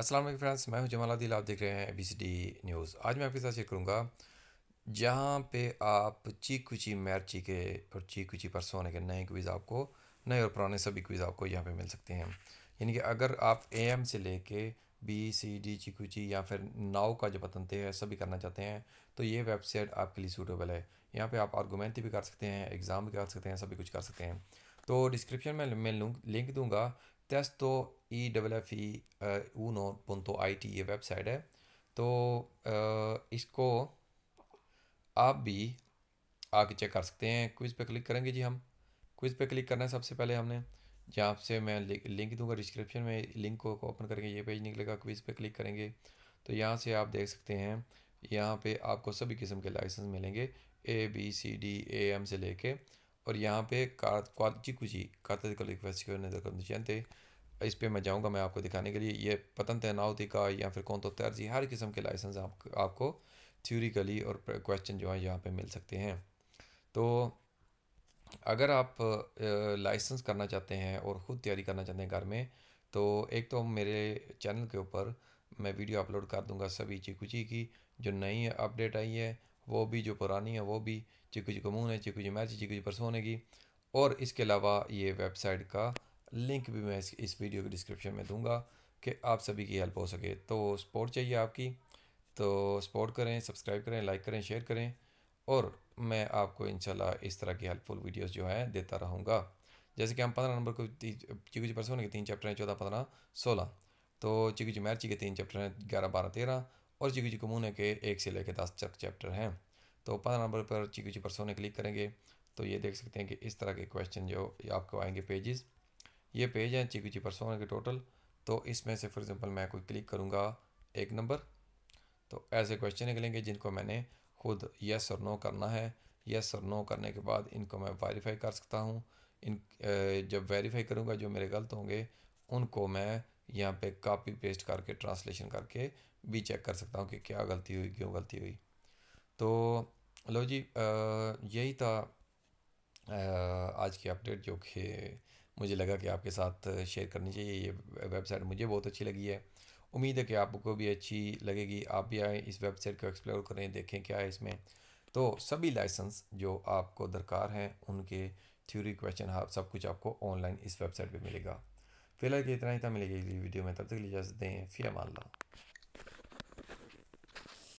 Aslam friends मैं हूं जमाल आदिल आप देख रहे हैं एबीसीडी न्यूज़ आज मैं आपके साथ शेयर करूंगा जहां पे आप चीकुची मैरची के और ची परसों होने के नए क्विज़ आपको नए और पुराने सभी क्विज़ आपको यहां पे मिल सकते हैं यानी कि अगर आप एम से ले कर बी सी डी उची या फिर नाव का जो पतनते है सभी करना चाहते हैं तो ये वेबसाइट आपके लिए सूटेबल है यहाँ पर आप आर्गूमेंट भी कर सकते हैं एग्ज़ाम भी कर सकते हैं सभी कुछ कर सकते हैं तो डिस्क्रिप्शन में मैं लिंक दूंगा testo e uh, uno I T ये वेबसाइट है तो uh, इसको आप भी आके चेक कर सकते हैं क्विज़ पे क्लिक करेंगे जी हम क्विज़ पे क्लिक करना है सबसे पहले हमने जहाँ से मैं लिंक दूंगा डिस्क्रिप्शन में लिंक को ओपन करेंगे ये पेज निकलेगा क्विज़ पे क्लिक करेंगे तो यहाँ से आप देख सकते हैं यहाँ पे आपको सभी किस्म के लाइसेंस मिलेंगे A B C D A M से लेके और यहाँ पे क्वालिची कुची कातकली इस पर मैं जाऊँगा मैं आपको दिखाने के लिए ये पतन तैनावती का या फिर कौन तो तर्जी हर किस्म के लाइसेंस आप, आपको थ्यूरिकली और क्वेश्चन जो है यहाँ पे मिल सकते हैं तो अगर आप लाइसेंस करना चाहते हैं और ख़ुद तैयारी करना चाहते हैं घर में तो एक तो मेरे चैनल के ऊपर मैं वीडियो अपलोड कर दूँगा सभी चीकू की जो नई अपडेट आई है वो भी जो पुरानी है वो भी चिकू जी कमून है चिकू जी मैच चिकू जी परसों की और इसके अलावा ये वेबसाइट का लिंक भी मैं इस, इस वीडियो के डिस्क्रिप्शन में दूंगा कि आप सभी की हेल्प हो सके तो सपोर्ट चाहिए आपकी तो सपोर्ट करें सब्सक्राइब करें लाइक करें शेयर करें और मैं आपको इन इस तरह की हेल्पफुल वीडियोस जो हैं देता रहूँगा जैसे कि हम पंद्रह नंबर को चिकू जी परसों के तीन चैप्टर हैं चौदह पंद्रह सोलह तो चिकू जी मैरची के तीन चैप्टर हैं ग्यारह बारह तेरह और चिकू जी मुने के एक से लेकर दस तक चैप्टर हैं तो पंद्रह नंबर पर चिकू जी परसों ने क्लिक करेंगे तो ये देख सकते हैं कि इस तरह के क्वेश्चन जो आपको आएंगे पेजेस ये पेज हैं चिकू जी परसों के टोटल तो इसमें से फॉर एग्ज़ाम्पल मैं कोई क्लिक करूँगा एक नंबर तो ऐसे क्वेश्चन निकलेंगे जिनको मैंने खुद यस और नो करना है यस और नो करने के बाद इनको मैं वेरीफाई कर सकता हूँ इन जब वेरीफाई करूँगा जो मेरे गलत होंगे उनको मैं यहाँ पे कापी पेस्ट करके ट्रांसलेशन करके भी चेक कर सकता हूँ कि क्या गलती हुई क्यों गलती हुई तो लो जी यही था आज की अपडेट जो कि मुझे लगा कि आपके साथ शेयर करनी चाहिए ये वेबसाइट मुझे बहुत अच्छी लगी है उम्मीद है कि आपको भी अच्छी लगेगी आप भी आए इस वेबसाइट को एक्सप्लोर करें देखें क्या है इसमें तो सभी लाइसेंस जो आपको दरकार हैं उनके थ्योरी क्वेश्चन हाँ सब कुछ आपको ऑनलाइन इस वेबसाइट पे मिलेगा फिलहाल इतना ही था मिलेगी अगली वीडियो में तब तक लीजिए दें मान लो